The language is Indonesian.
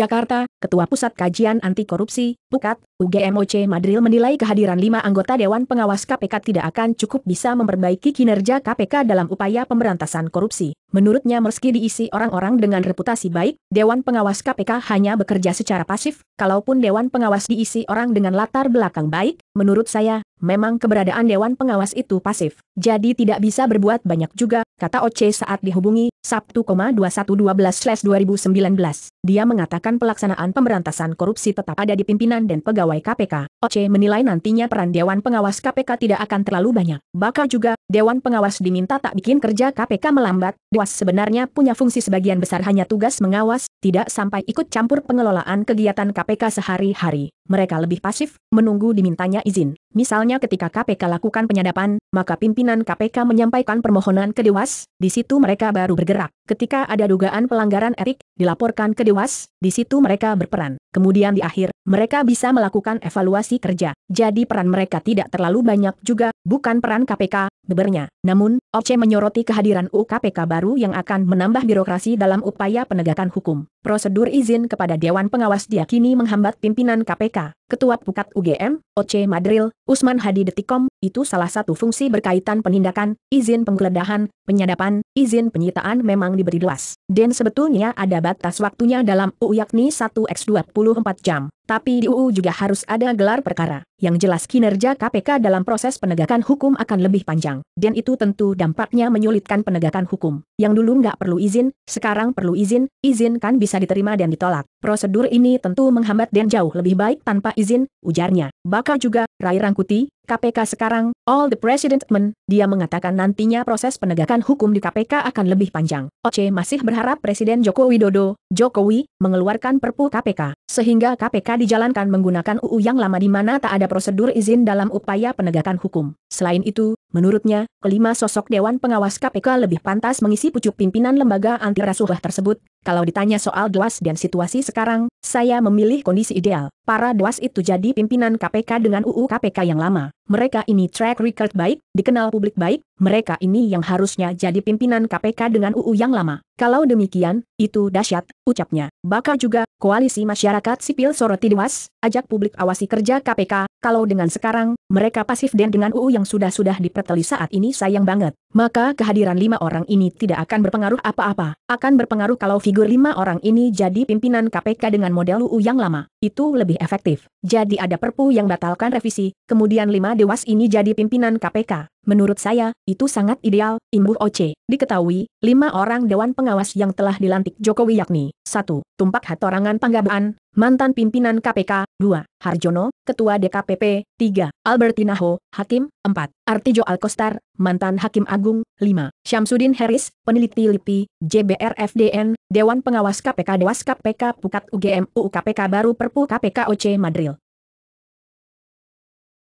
Jakarta, Ketua Pusat Kajian Anti Korupsi, Pukat, UGMOC Madril menilai kehadiran lima anggota Dewan Pengawas KPK tidak akan cukup bisa memperbaiki kinerja KPK dalam upaya pemberantasan korupsi. Menurutnya meski diisi orang-orang dengan reputasi baik, Dewan Pengawas KPK hanya bekerja secara pasif, kalaupun Dewan Pengawas diisi orang dengan latar belakang baik, menurut saya, memang keberadaan Dewan Pengawas itu pasif, jadi tidak bisa berbuat banyak juga, kata Oce saat dihubungi, Sabtu, 2112-2019. Dia mengatakan pelaksanaan pemberantasan korupsi tetap ada di pimpinan dan pegawai KPK. Oce menilai nantinya peran Dewan Pengawas KPK tidak akan terlalu banyak. Bakal juga, Dewan Pengawas diminta tak bikin kerja KPK melambat, sebenarnya punya fungsi sebagian besar hanya tugas mengawas, tidak sampai ikut campur pengelolaan kegiatan KPK sehari-hari. Mereka lebih pasif, menunggu dimintanya izin. Misalnya ketika KPK lakukan penyadapan, maka pimpinan KPK menyampaikan permohonan ke Dewas, di situ mereka baru bergerak. Ketika ada dugaan pelanggaran etik, dilaporkan ke Dewas, di situ mereka berperan. Kemudian di akhir, mereka bisa melakukan evaluasi kerja. Jadi peran mereka tidak terlalu banyak juga, bukan peran KPK, bebernya. Namun, Oce menyoroti kehadiran UKPK baru yang akan menambah birokrasi dalam upaya penegakan hukum. Prosedur izin kepada Dewan Pengawas diakini menghambat pimpinan KPK, Ketua Pukat UGM, OC Madril, Usman Hadi Detikom, itu salah satu fungsi berkaitan penindakan, izin penggeledahan, penyadapan, izin penyitaan memang diberi luas. Dan sebetulnya ada batas waktunya dalam UU yakni 1x24 jam. Tapi di UU juga harus ada gelar perkara. Yang jelas kinerja KPK dalam proses penegakan hukum akan lebih panjang. Dan itu tentu dampaknya menyulitkan penegakan hukum. Yang dulu nggak perlu izin, sekarang perlu izin, izin kan bisa diterima dan ditolak. Prosedur ini tentu menghambat dan jauh lebih baik tanpa izin, ujarnya. Bakal juga, Rai Rangkuti, KPK sekarang, all the president men, dia mengatakan nantinya proses penegakan hukum di KPK akan lebih panjang. Oce masih berharap Presiden Joko Widodo, Jokowi, mengeluarkan perpu KPK, sehingga KPK dijalankan menggunakan UU yang lama di mana tak ada prosedur izin dalam upaya penegakan hukum. Selain itu, menurutnya, kelima sosok Dewan Pengawas KPK lebih pantas mengisi pucuk pimpinan lembaga anti rasuah tersebut, kalau ditanya soal Dewas dan situasi sekarang, saya memilih kondisi ideal. Para Dewas itu jadi pimpinan KPK dengan UU KPK yang lama. Mereka ini track record baik, dikenal publik baik, mereka ini yang harusnya jadi pimpinan KPK dengan UU yang lama. Kalau demikian, itu dahsyat, ucapnya. Bakal juga, koalisi masyarakat sipil soroti Dewas ajak publik awasi kerja KPK, kalau dengan sekarang, mereka pasif dan dengan UU yang sudah-sudah diperteli saat ini sayang banget maka kehadiran lima orang ini tidak akan berpengaruh apa-apa. Akan berpengaruh kalau figur lima orang ini jadi pimpinan KPK dengan model UU yang lama. Itu lebih efektif. Jadi ada perpu yang batalkan revisi, kemudian lima dewas ini jadi pimpinan KPK. Menurut saya, itu sangat ideal, imbuh OC. Diketahui, lima orang Dewan Pengawas yang telah dilantik Jokowi yakni satu, Tumpak Hatorangan Panggabaan, mantan pimpinan KPK, 2. Harjono, Ketua DKPP, 3. Albertina Ho, Hakim, 4. Artijo Alkostar, mantan Hakim Agung, 5. Syamsuddin Heris peneliti LIPI, JBRFDN, Dewan Pengawas KPK Dewas KPK Pukat UGM UU KPK Baru Perpu KPK OC Madril.